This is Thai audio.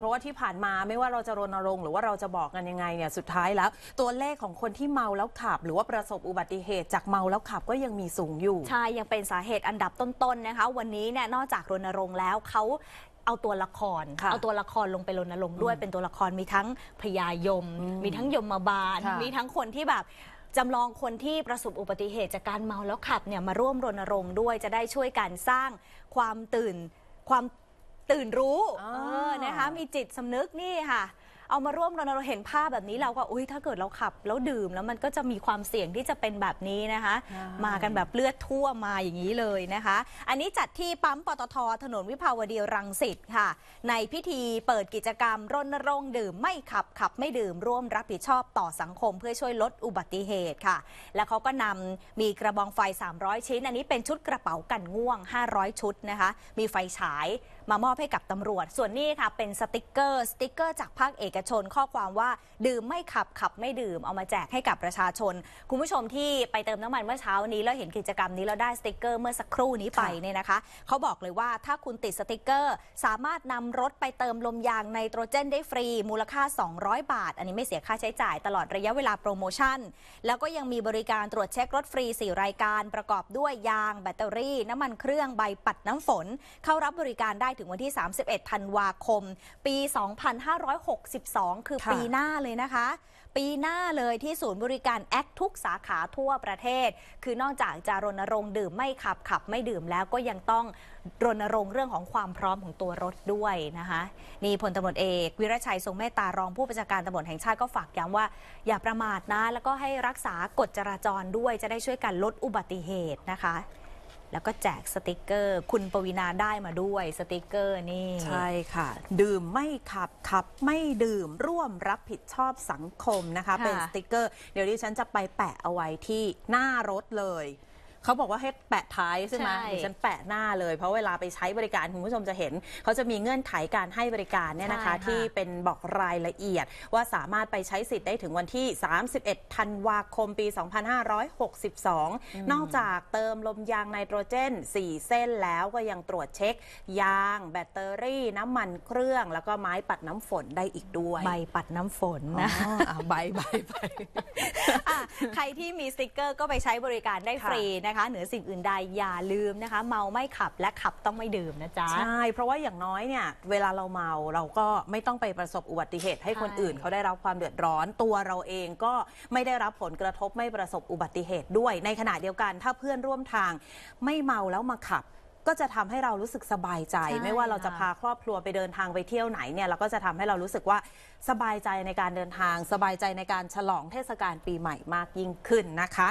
เพราะว่าที่ผ่านมาไม่ว่าเราจะรณรงค์หรือว่าเราจะบอกกันยังไงเนี่ยสุดท้ายแล้ว ตัวเลขของคนที่เมาแล้วขับ หรือว่าประสบอุบัติเหตุจากเมาแล้วขับก็ยังมีสูงอยู่ใช่ยังเป็นสาเหตุอันดับต้นๆนนะคะวันนี้เนี่ยนอกจากรณรงค์แล้วเขาเอาตัวละครเอาตัวละครลงไปรณรงค์ด้วยเป็นตัวละครมีทั้งพยายม มีทั้งยมบาลมีทั้งคนที่แบบจำลองคนที่ประสบอุบัติเหตุจากการเมาแล้วขับเนี่ยมาร่วมรณรงค์ด้วยจะได้ช่วยกันสร้างความตื่นความตื่นรู้คะมีจิตสำนึกนี่ค่ะ เอามาร่วมรณรงค์เห็นภาพแบบนี้ เราก็อุ้ยถ้าเกิดเราขับแล้วดื่มแล้วมันก็จะมีความเสี่ยงที่จะเป็นแบบนี้นะคะ มากันแบบเลือดทั่วมาอย่างนี้เลยนะคะ อันนี้จัดที่ปั๊มปตทถนนวิภาวดีรังสิตค่ะ ในพิธีเปิดกิจกรรมรณรงค์ดื่มไม่ขับขับไม่ดื่มร่วมรับผิดชอบต่อสังคมเพื่อช่วยลดอุบัติเหตุค่ะ แล้วเขาก็นำมีกระบองไฟ 300ชิ้น อันนี้เป็นชุดกระเป๋ากันง่วง 500 ชุดนะคะมีไฟฉายมามอบให้กับตำรวจ ส่วนนี้ค่ะเป็นสติกเกอร์สติกเกอร์จากภาคเอกชนข้อความว่า ดื่มไม่ขับขับไม่ดื่ม เอามาแจกให้กับประชาชนคุณผู้ชมที่ไปเติมน้ำมันเมื่อเช้านี้ แล้วเห็นกิจกรรมนี้แล้วได้สติกเกอร์เมื่อสักครู่นี้ไปเนี่ยนะคะ เขาบอกเลยว่าถ้าคุณติดสติกเกอร์สามารถนำรถไปเติมลมยางไนโตรเจนได้ฟรี มูลค่า 200 บาทอันนี้ไม่เสียค่าใช้จ่ายตลอดระยะเวลาโปรโมชั่นแล้วก็ยังมีบริการตรวจเช็ครถฟรี4รายการประกอบด้วยยางแบตเตอรี่น้ำมันเครื่องใบปัดน้ำฝนเข้ารับบริการได้ถึงวันที่ 31 ธันวาคม ปี 2562 คือปีหน้าเลยนะคะ ปีหน้าเลยที่ศูนย์บริการแอคทุกสาขาทั่วประเทศ คือนอกจากจะรณรงค์ดื่มไม่ขับ ขับไม่ดื่มแล้วก็ยังต้องรณรงค์เรื่องของความพร้อมของตัวรถด้วยนะคะ นี่พลตำรวจเอก วิรชัยทรงเมตตารองผู้บัญชาการตำรวจแห่งชาติก็ฝากย้ำว่า อย่าประมาทนะ แล้วก็ให้รักษากฎจราจรด้วยจะได้ช่วยกันลดอุบัติเหตุนะคะแล้วก็แจกสติกเกอร์ คุณปวีนาได้มาด้วยสติกเกอร์นี่ ใช่ค่ะ ดื่มไม่ขับขับ ไม่ดื่มร่วมรับผิดชอบสังคมนะคะ เป็นสติกเกอร์ เดี๋ยวดิฉันจะไปแปะเอาไว้ที่หน้ารถเลยเขาบอกว่าให้แปะท้ายใช่ไหมหรือฉันแปะหน้าเลย เพราะเวลาไปใช้บริการ คุณผู้ชมจะเห็น เขาจะมีเงื่อนไขการให้บริการเนี่ยนะคะ ที่เป็นบอกรายละเอียดว่าสามารถไปใช้สิทธิ์ได้ถึงวันที่ 31 ธันวาคมปี 2562 นอกจากเติมลมยางไนโตรเจน 4 เส้นแล้วก็ยังตรวจเช็ค ยางแบตเตอรี่น้ำมันเครื่อง แล้วก็ไม้ปัดน้ำฝนได้อีกด้วย ใบปัดน้ำฝนนะใบใบใบใครที่มีสติกเกอร์ก็ไปใช้บริการได้ฟรีนะคะ เหนือสิ่งอื่นใดอย่าลืมนะคะ เมาไม่ขับและขับต้องไม่ดื่มนะจ๊ะใช่เพราะว่าอย่างน้อยเนี่ยเวลาเราเมาเราก็ไม่ต้องไปประสบอุบัติเหตุให้คนอื่น เขาได้รับความเดือดร้อนตัวเราเองก็ไม่ได้รับผลกระทบไม่ประสบอุบัติเหตุด้วย ในขณะเดียวกัน ถ้าเพื่อนร่วมทางไม่เมาแล้วมาขับก็จะทำให้เรารู้สึกสบายใจ ไม่ว่าเราจะพาครอบครัวไปเดินทางไปเที่ยวไหนเนี่ยเราก็จะทำให้เรารู้สึกว่าสบายใจในการเดินทาง สบายใจในการฉลองเทศกาลปีใหม่มากยิ่งขึ้นนะคะ